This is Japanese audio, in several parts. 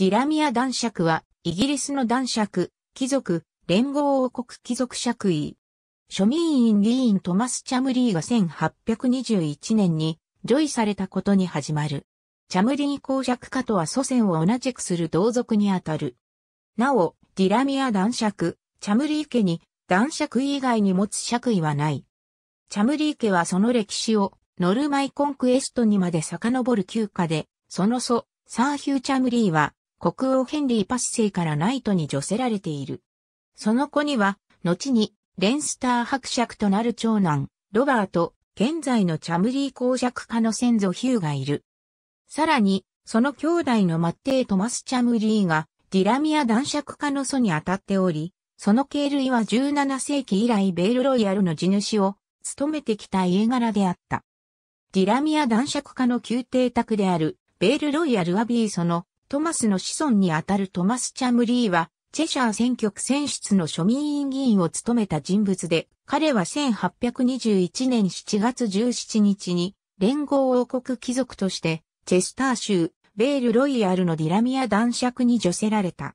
ディラミア男爵は、イギリスの男爵、貴族、連合王国貴族爵位。庶民院議員トマス・チャムリーが1821年に、除位されたことに始まる。チャムリー公爵家とは祖先を同じくする同族にあたる。なお、ディラミア男爵、チャムリー家に男爵以外に持つ爵位はない。チャムリー家はその歴史をノルマイコンクエストにまで遡る旧家で、その祖、サーヒュー・チャムリーは国王ヘンリー・パス生からナイトに除せられている。その子には、後に、レンスター伯爵となる長男、ロバート、現在のチャムリー公爵家の先祖ヒューがいる。さらに、その兄弟のマッテイ・トマス・チャムリーが、ディラミア男爵家の祖に当たっており、その系類は17世紀以来ベールロイヤルの地主を務めてきた家柄であった。ディラミア男爵家の宮廷宅であるベールロイヤルアビーそのトマスの子孫にあたるトマス・チャムリーは、チェシャー選挙区選出の庶民院議員を務めた人物で、彼は1821年7月17日に、連合王国貴族として、チェスター州、ベール・ロイヤルのディラミア男爵に除せられた。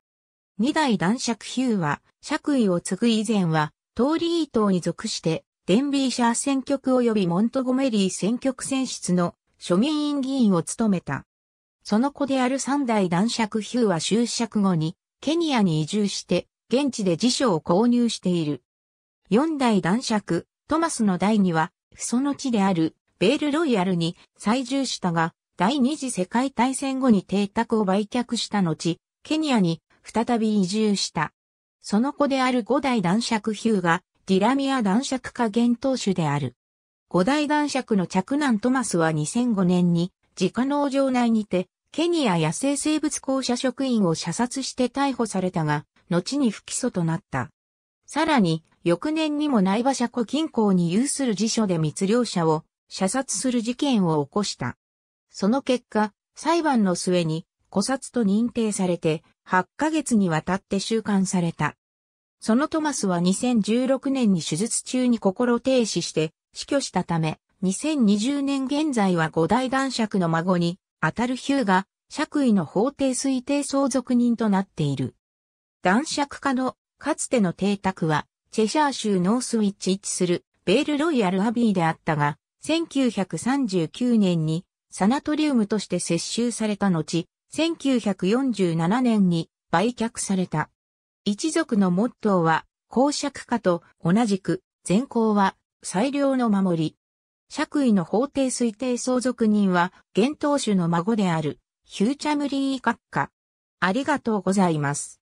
二代男爵ヒューは、爵位を継ぐ以前は、トーリー党に属して、デンビーシャー選挙区及びモントゴメリー選挙区選出の庶民院議員を務めた。その子である三代男爵ヒューは就職後に、ケニアに移住して、現地で辞書を購入している。四代男爵、トマスの代には、その地である、ベールロイヤルに再住したが、第二次世界大戦後に邸宅を売却した後、ケニアに再び移住した。その子である五代男爵ヒューが、ディラミア男爵家元当主である。五代男爵の着男トマスは2005年に、自家農場内にて、ケニア野生生物公社職員を射殺して逮捕されたが、後に不起訴となった。さらに、翌年にも内場車庫近郊に有する辞書で密漁者を射殺する事件を起こした。その結果、裁判の末に、古殺と認定されて、8ヶ月にわたって収監された。そのトマスは2016年に手術中に心停止して死去したため、2020年現在は五大男爵の孫に、当たるヒューが爵位の法定推定相続人となっている。男爵家のかつての邸宅は、チェシャー州ノースウィッチ位置するベールロイヤルアビーであったが、1939年にサナトリウムとして接収された後、1947年に売却された。一族のモットーは、公爵家と同じく、全校は、最良の守り。爵位の法定推定相続人は、現当主の孫である、ヒューチャムリー学科。ありがとうございます。